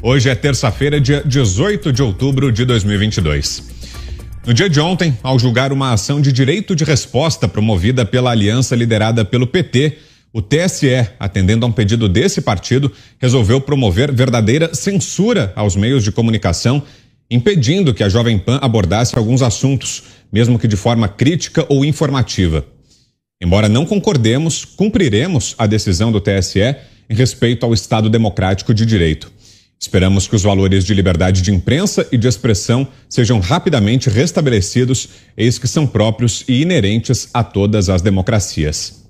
Hoje é terça-feira, dia 18 de outubro de 2022. No dia de ontem, ao julgar uma ação de direito de resposta promovida pela aliança liderada pelo PT, o TSE, atendendo a um pedido desse partido, resolveu promover verdadeira censura aos meios de comunicação, impedindo que a Jovem Pan abordasse alguns assuntos, mesmo que de forma crítica ou informativa. Embora não concordemos, cumpriremos a decisão do TSE em respeito ao Estado Democrático de Direito. Esperamos que os valores de liberdade de imprensa e de expressão sejam rapidamente restabelecidos, eis que são próprios e inerentes a todas as democracias.